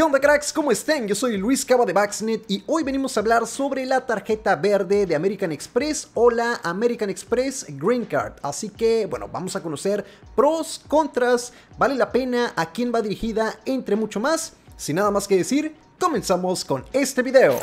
¿Qué onda cracks? ¿Cómo estén? Yo soy Luis Cava de Baxnet y hoy venimos a hablar sobre la tarjeta verde de American Express o la American Express Green Card. Así que, bueno, vamos a conocer pros, contras, vale la pena, a quién va dirigida, entre mucho más. Sin nada más que decir, comenzamos con este video.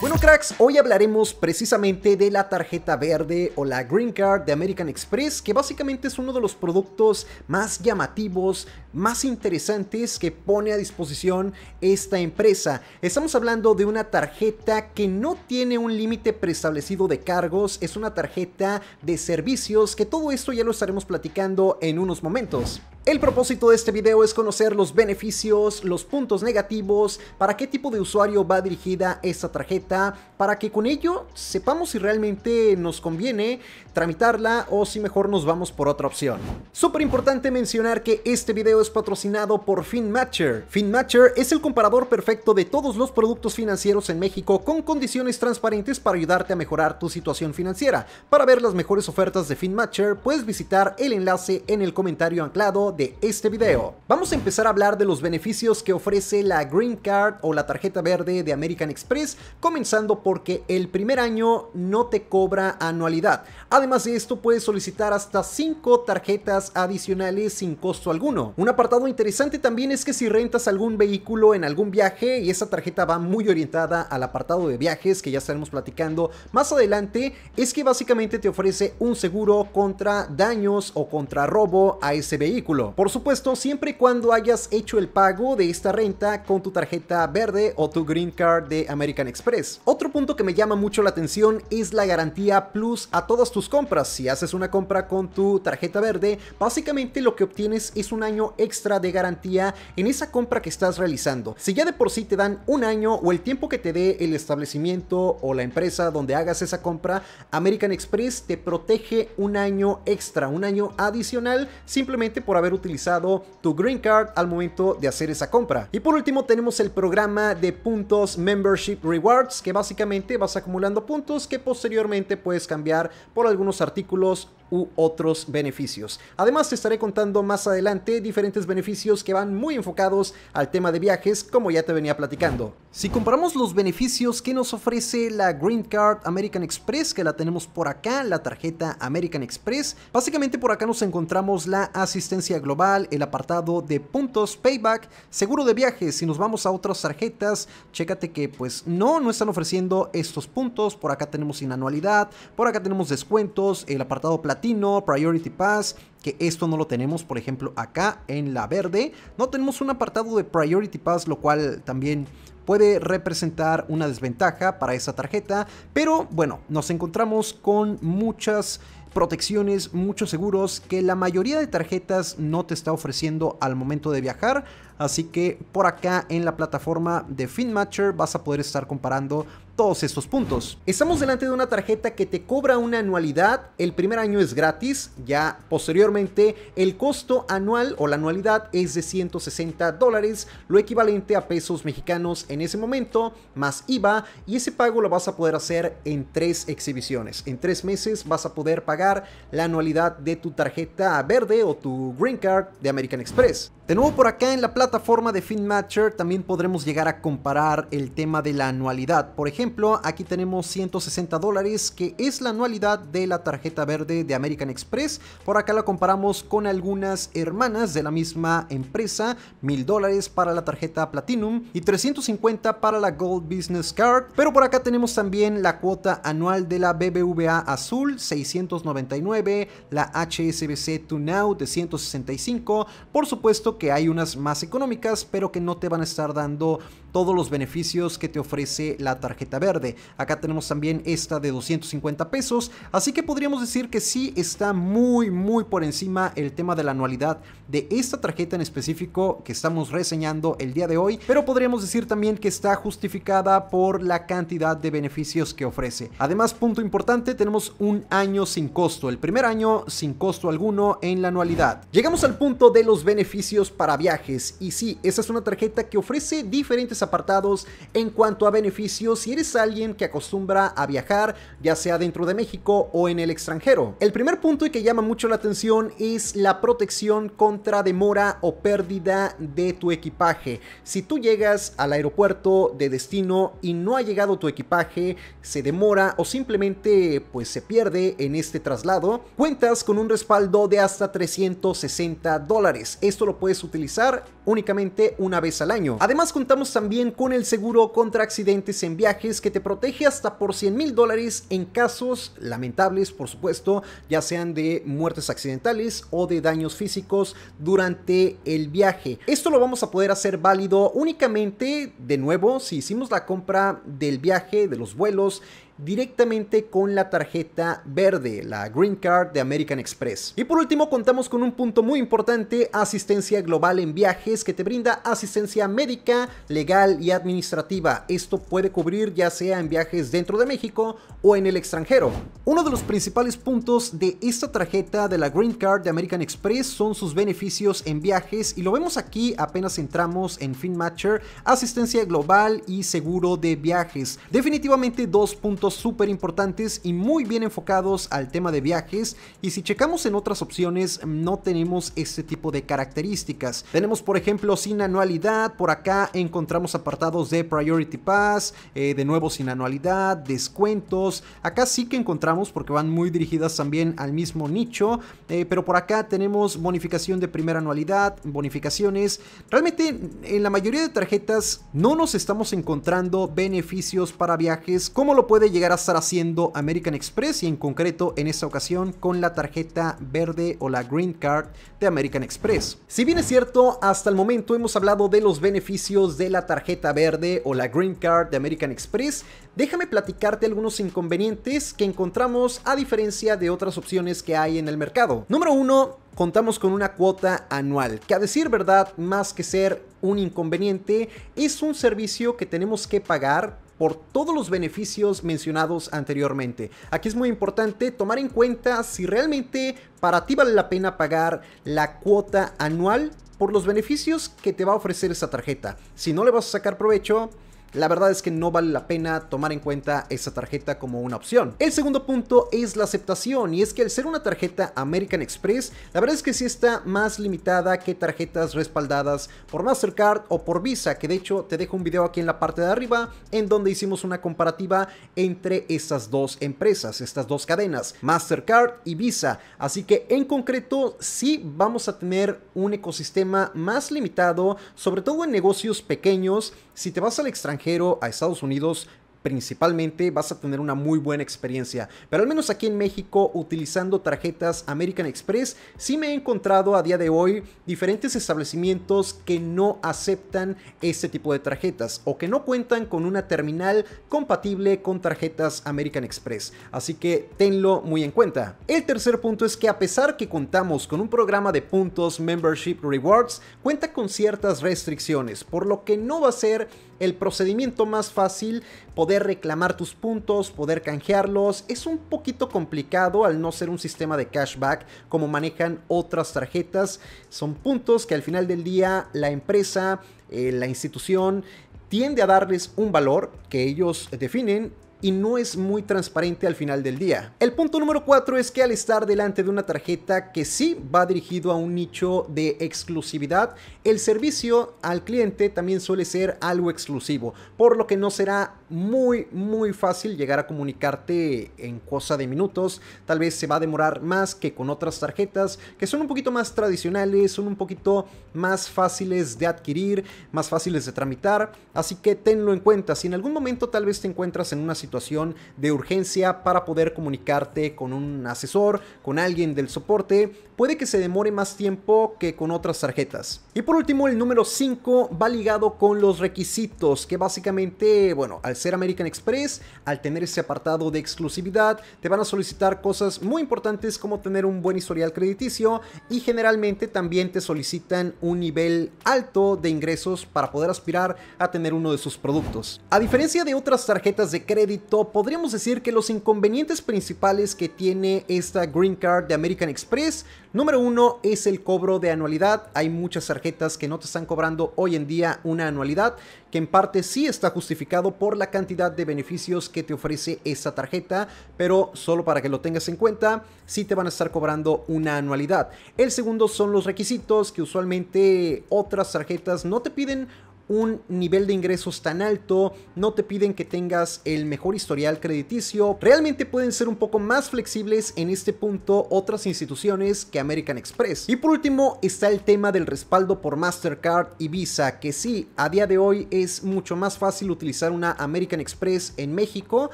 Bueno cracks, hoy hablaremos precisamente de la tarjeta verde o la Green Card de American Express, que básicamente es uno de los productos más llamativos, más interesantes que pone a disposición esta empresa. Estamos hablando de una tarjeta que no tiene un límite preestablecido de cargos, es una tarjeta de servicios, que todo esto ya lo estaremos platicando en unos momentos. El propósito de este video es conocer los beneficios, los puntos negativos, para qué tipo de usuario va dirigida esta tarjeta, para que con ello sepamos si realmente nos conviene tramitarla o si mejor nos vamos por otra opción. Súper importante mencionar que este video es patrocinado por FinMatcher. FinMatcher es el comparador perfecto de todos los productos financieros en México con condiciones transparentes para ayudarte a mejorar tu situación financiera. Para ver las mejores ofertas de FinMatcher puedes visitar el enlace en el comentario anclado de este video. Vamos a empezar a hablar de los beneficios que ofrece la Green Card o la tarjeta verde de American Express, comenzando porque el primer año no te cobra anualidad. Además de esto puedes solicitar hasta 5 tarjetas adicionales sin costo alguno. Un apartado interesante también es que si rentas algún vehículo en algún viaje y esa tarjeta va muy orientada al apartado de viajes que ya estaremos platicando más adelante, es que básicamente te ofrece un seguro contra daños o contra robo a ese vehículo. Por supuesto, siempre y cuando hayas hecho el pago de esta renta con tu tarjeta verde o tu green card de American Express. Otro punto que me llama mucho la atención es la garantía plus a todas tus compras. Si haces una compra con tu tarjeta verde, básicamente lo que obtienes es un año extra de garantía en esa compra que estás realizando. Si ya de por sí te dan un año o el tiempo que te dé el establecimiento o la empresa donde hagas esa compra, American Express te protege un año extra, un año adicional simplemente por haber utilizado tu green card al momento de hacer esa compra. Y por último tenemos el programa de puntos membership rewards que básicamente vas acumulando puntos que posteriormente puedes cambiar por algunos artículos u otros beneficios. Además te estaré contando más adelante diferentes beneficios que van muy enfocados al tema de viajes como ya te venía platicando. Si comparamos los beneficios que nos ofrece la Green Card American Express, que la tenemos por acá, la tarjeta American Express, básicamente por acá nos encontramos la asistencia global, el apartado de puntos, payback, seguro de viajes, si nos vamos a otras tarjetas, chécate que pues no, no están ofreciendo estos puntos, por acá tenemos sin anualidad por acá tenemos descuentos, el apartado platino, Priority Pass, que esto no lo tenemos, por ejemplo, acá en la verde. No tenemos un apartado de Priority Pass, lo cual también puede representar una desventaja para esa tarjeta, pero bueno, nos encontramos con muchas protecciones, muchos seguros que la mayoría de tarjetas no te está ofreciendo al momento de viajar, Así que por acá en la plataforma de FinMatcher vas a poder estar comparando todos estos puntos. Estamos delante de una tarjeta que te cobra una anualidad, el primer año es gratis, ya posteriormente el costo anual o la anualidad es de 160 dólares, lo equivalente a pesos mexicanos en ese momento, más IVA, y ese pago lo vas a poder hacer en tres exhibiciones. En tres meses vas a poder pagar la anualidad de tu tarjeta verde o tu green card de American Express. De nuevo por acá en la plataforma plataforma de FinMatcher también podremos llegar a comparar el tema de la anualidad. Por ejemplo, aquí tenemos 160 dólares que es la anualidad de la tarjeta verde de American Express. Por acá la comparamos con algunas hermanas de la misma empresa. 1000 dólares para la tarjeta Platinum y 350 para la Gold Business Card. Pero por acá tenemos también la cuota anual de la BBVA Azul 699, la HSBC To Now de 165. Por supuesto que hay unas más económicas económicas, pero que no te van a estar dando todos los beneficios que te ofrece la tarjeta verde. Acá tenemos también esta de 250 pesos, así que podríamos decir que sí está muy muy por encima el tema de la anualidad de esta tarjeta en específico que estamos reseñando el día de hoy, pero podríamos decir también que está justificada por la cantidad de beneficios que ofrece. Además, punto importante, tenemos un año sin costo, el primer año sin costo alguno en la anualidad. Llegamos al punto de los beneficios para viajes y sí, esa es una tarjeta que ofrece diferentes apartados en cuanto a beneficios si eres alguien que acostumbra a viajar, ya sea dentro de México o en el extranjero. El primer punto y que llama mucho la atención es la protección contra demora o pérdida de tu equipaje. Si tú llegas al aeropuerto de destino y no ha llegado tu equipaje, se demora o simplemente pues se pierde en este traslado, cuentas con un respaldo de hasta 360 dólares. Esto lo puedes utilizar únicamente una vez al año. Además contamos también también con el seguro contra accidentes en viajes que te protege hasta por 100 mil dólares en casos lamentables, por supuesto, ya sean de muertes accidentales o de daños físicos durante el viaje. Esto lo vamos a poder hacer válido únicamente, de nuevo, si hicimos la compra del viaje, de los vuelos directamente con la tarjeta verde, la Green Card de American Express. Y por último contamos con un punto muy importante, asistencia global en viajes que te brinda asistencia médica, legal y administrativa. Esto puede cubrir ya sea en viajes dentro de México o en el extranjero. Uno de los principales puntos de esta tarjeta de la Green Card de American Express son sus beneficios en viajes y lo vemos aquí apenas entramos en FinMatcher, asistencia global y seguro de viajes. Definitivamente dos puntos súper importantes y muy bien enfocados al tema de viajes y si checamos en otras opciones no tenemos este tipo de características. Tenemos por ejemplo sin anualidad, por acá encontramos apartados de Priority Pass, eh, de nuevo sin anualidad, descuentos, acá sí que encontramos porque van muy dirigidas también al mismo nicho, eh, pero por acá tenemos bonificación de primera anualidad, bonificaciones, realmente en la mayoría de tarjetas no nos estamos encontrando beneficios para viajes como lo puede llegar llegar a estar haciendo American Express y en concreto en esta ocasión con la tarjeta verde o la green card de American Express. Si bien es cierto, hasta el momento hemos hablado de los beneficios de la tarjeta verde o la green card de American Express, déjame platicarte algunos inconvenientes que encontramos a diferencia de otras opciones que hay en el mercado. Número uno, contamos con una cuota anual, que a decir verdad, más que ser un inconveniente, es un servicio que tenemos que pagar por todos los beneficios mencionados anteriormente. Aquí es muy importante tomar en cuenta si realmente para ti vale la pena pagar la cuota anual por los beneficios que te va a ofrecer esa tarjeta. Si no le vas a sacar provecho, la verdad es que no vale la pena tomar en cuenta esa tarjeta como una opción. El segundo punto es la aceptación y es que al ser una tarjeta American Express, la verdad es que sí está más limitada que tarjetas respaldadas por Mastercard o por Visa, que de hecho te dejo un video aquí en la parte de arriba en donde hicimos una comparativa entre estas dos empresas, estas dos cadenas, Mastercard y Visa. Así que en concreto sí vamos a tener un ecosistema más limitado, sobre todo en negocios pequeños. Si te vas al extranjero, a Estados Unidos principalmente vas a tener una muy buena experiencia. Pero al menos aquí en México, utilizando tarjetas American Express, Si me he encontrado a día de hoy diferentes establecimientos que no aceptan este tipo de tarjetas o que no cuentan con una terminal compatible con tarjetas American Express. Así que tenlo muy en cuenta. El tercer punto es que a pesar que contamos con un programa de puntos Membership Rewards, cuenta con ciertas restricciones, por lo que no va a ser el procedimiento más fácil poder reclamar tus puntos, poder canjearlos. Es un poquito complicado al no ser un sistema de cashback como manejan otras tarjetas. Son puntos que al final del día la empresa, eh, la institución tiende a darles un valor que ellos definen y no es muy transparente al final del día. El punto número 4 es que al estar delante de una tarjeta que sí va dirigido a un nicho de exclusividad, el servicio al cliente también suele ser algo exclusivo, por lo que no será muy muy fácil llegar a comunicarte en cosa de minutos, tal vez se va a demorar más que con otras tarjetas que son un poquito más tradicionales, son un poquito más fáciles de adquirir, más fáciles de tramitar, así que tenlo en cuenta, si en algún momento tal vez te encuentras en una situación situación de urgencia para poder comunicarte con un asesor, con alguien del soporte, puede que se demore más tiempo que con otras tarjetas. Y por último, el número 5 va ligado con los requisitos, que básicamente, bueno, al ser American Express, al tener ese apartado de exclusividad, te van a solicitar cosas muy importantes como tener un buen historial crediticio y generalmente también te solicitan un nivel alto de ingresos para poder aspirar a tener uno de sus productos. A diferencia de otras tarjetas de crédito, podríamos decir que los inconvenientes principales que tiene esta Green Card de American Express, número uno es el cobro de anualidad. Hay muchas tarjetas que no te están cobrando hoy en día una anualidad, que en parte sí está justificado por la cantidad de beneficios que te ofrece esta tarjeta, pero solo para que lo tengas en cuenta, sí te van a estar cobrando una anualidad. El segundo son los requisitos que usualmente otras tarjetas no te piden un nivel de ingresos tan alto, no te piden que tengas el mejor historial crediticio, realmente pueden ser un poco más flexibles en este punto otras instituciones que American Express. Y por último está el tema del respaldo por Mastercard y Visa, que sí, a día de hoy es mucho más fácil utilizar una American Express en México,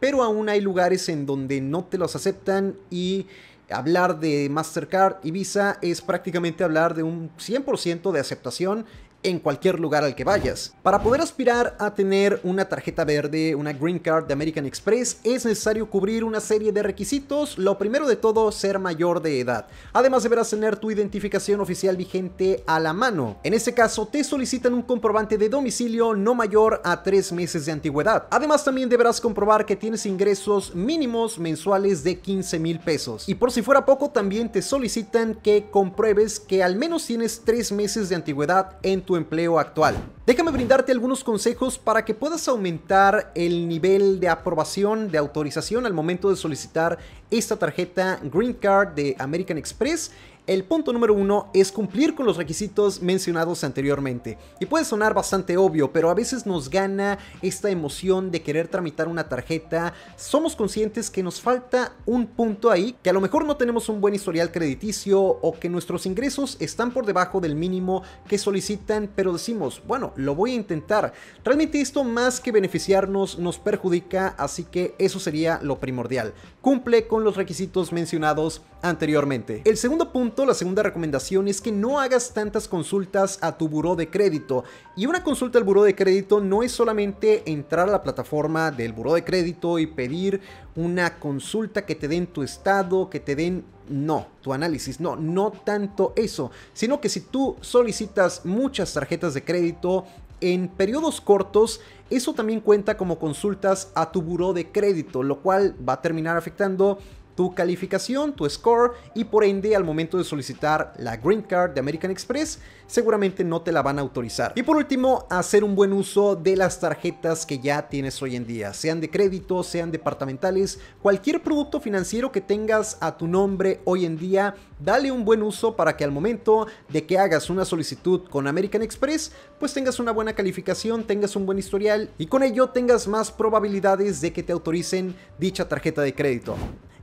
pero aún hay lugares en donde no te los aceptan y hablar de Mastercard y Visa es prácticamente hablar de un 100% de aceptación en cualquier lugar al que vayas. Para poder aspirar a tener una tarjeta verde, una green card de American Express, es necesario cubrir una serie de requisitos, lo primero de todo ser mayor de edad. Además deberás tener tu identificación oficial vigente a la mano. En este caso te solicitan un comprobante de domicilio no mayor a 3 meses de antigüedad. Además también deberás comprobar que tienes ingresos mínimos mensuales de 15 mil pesos. Y por si fuera poco también te solicitan que compruebes que al menos tienes 3 meses de antigüedad en tu empleo actual. Déjame brindarte algunos consejos para que puedas aumentar el nivel de aprobación, de autorización al momento de solicitar esta tarjeta Green Card de American Express el punto número uno es cumplir con los requisitos mencionados anteriormente. Y puede sonar bastante obvio, pero a veces nos gana esta emoción de querer tramitar una tarjeta. Somos conscientes que nos falta un punto ahí, que a lo mejor no tenemos un buen historial crediticio o que nuestros ingresos están por debajo del mínimo que solicitan, pero decimos, bueno, lo voy a intentar. Realmente esto más que beneficiarnos nos perjudica, así que eso sería lo primordial. Cumple con los requisitos mencionados anteriormente. El segundo punto, la segunda recomendación es que no hagas tantas consultas a tu buró de crédito. Y una consulta al buró de crédito no es solamente entrar a la plataforma del buró de crédito y pedir una consulta que te den tu estado, que te den no, tu análisis, no, no tanto eso, sino que si tú solicitas muchas tarjetas de crédito en periodos cortos, eso también cuenta como consultas a tu buró de crédito, lo cual va a terminar afectando tu calificación, tu score y por ende al momento de solicitar la Green Card de American Express seguramente no te la van a autorizar. Y por último, hacer un buen uso de las tarjetas que ya tienes hoy en día, sean de crédito, sean departamentales, cualquier producto financiero que tengas a tu nombre hoy en día, dale un buen uso para que al momento de que hagas una solicitud con American Express, pues tengas una buena calificación, tengas un buen historial y con ello tengas más probabilidades de que te autoricen dicha tarjeta de crédito.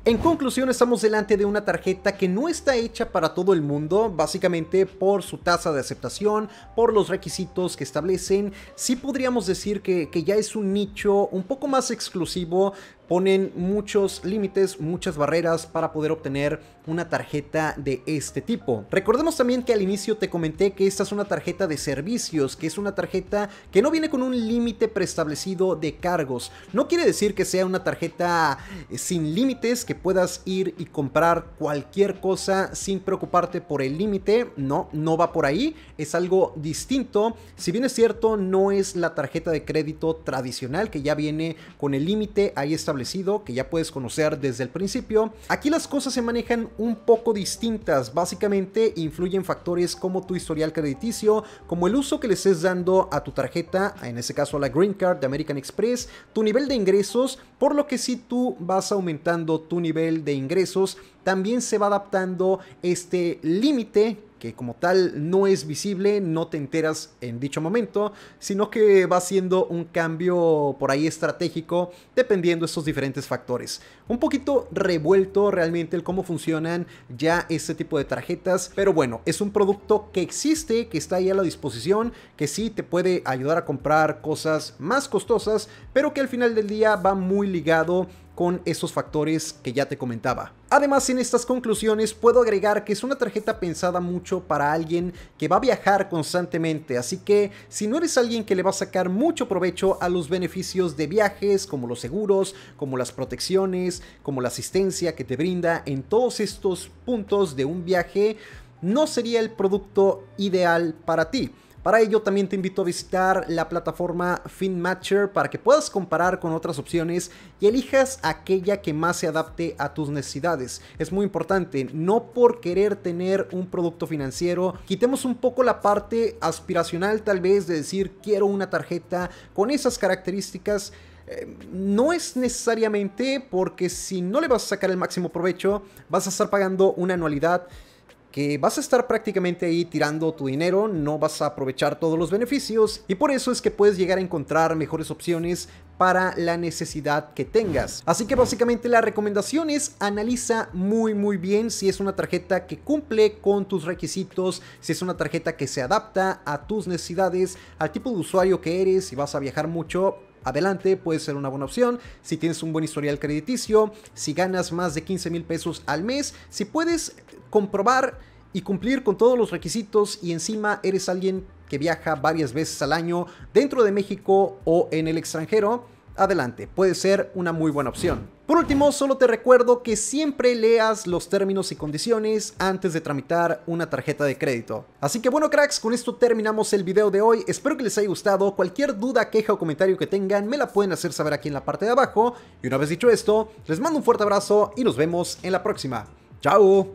En conclusión, estamos delante de una tarjeta que no está hecha para todo el mundo, básicamente por su tasa de aceptación, por los requisitos que establecen. Sí podríamos decir que, que ya es un nicho un poco más exclusivo, ponen muchos límites, muchas barreras para poder obtener una tarjeta de este tipo. Recordemos también que al inicio te comenté que esta es una tarjeta de servicios, que es una tarjeta que no viene con un límite preestablecido de cargos. No quiere decir que sea una tarjeta eh, sin límites, que puedas ir y comprar cualquier cosa sin preocuparte por el límite. No, no va por ahí, es algo distinto. Si bien es cierto, no es la tarjeta de crédito tradicional que ya viene con el límite, ahí está que ya puedes conocer desde el principio, aquí las cosas se manejan un poco distintas. Básicamente influyen factores como tu historial crediticio, como el uso que le estés dando a tu tarjeta, en ese caso a la Green Card de American Express, tu nivel de ingresos, por lo que si tú vas aumentando tu nivel de ingresos, también se va adaptando este límite que como tal no es visible, no te enteras en dicho momento, sino que va siendo un cambio por ahí estratégico dependiendo de estos diferentes factores. Un poquito revuelto realmente el cómo funcionan ya este tipo de tarjetas, pero bueno, es un producto que existe, que está ahí a la disposición, que sí te puede ayudar a comprar cosas más costosas, pero que al final del día va muy ligado con esos factores que ya te comentaba. Además, en estas conclusiones puedo agregar que es una tarjeta pensada mucho para alguien que va a viajar constantemente, así que si no eres alguien que le va a sacar mucho provecho a los beneficios de viajes, como los seguros, como las protecciones, como la asistencia que te brinda en todos estos puntos de un viaje, no sería el producto ideal para ti. Para ello también te invito a visitar la plataforma FinMatcher para que puedas comparar con otras opciones y elijas aquella que más se adapte a tus necesidades. Es muy importante, no por querer tener un producto financiero, quitemos un poco la parte aspiracional tal vez de decir quiero una tarjeta con esas características. Eh, no es necesariamente porque si no le vas a sacar el máximo provecho, vas a estar pagando una anualidad que vas a estar prácticamente ahí tirando tu dinero, no vas a aprovechar todos los beneficios y por eso es que puedes llegar a encontrar mejores opciones para la necesidad que tengas. Así que básicamente la recomendación es analiza muy muy bien si es una tarjeta que cumple con tus requisitos, si es una tarjeta que se adapta a tus necesidades, al tipo de usuario que eres, si vas a viajar mucho, adelante puede ser una buena opción. Si tienes un buen historial crediticio, si ganas más de 15 mil pesos al mes, si puedes comprobar y cumplir con todos los requisitos y encima eres alguien que viaja varias veces al año dentro de México o en el extranjero, adelante, puede ser una muy buena opción. Por último, solo te recuerdo que siempre leas los términos y condiciones antes de tramitar una tarjeta de crédito. Así que bueno cracks, con esto terminamos el video de hoy, espero que les haya gustado, cualquier duda, queja o comentario que tengan me la pueden hacer saber aquí en la parte de abajo, y una vez dicho esto, les mando un fuerte abrazo y nos vemos en la próxima. ¡Chao!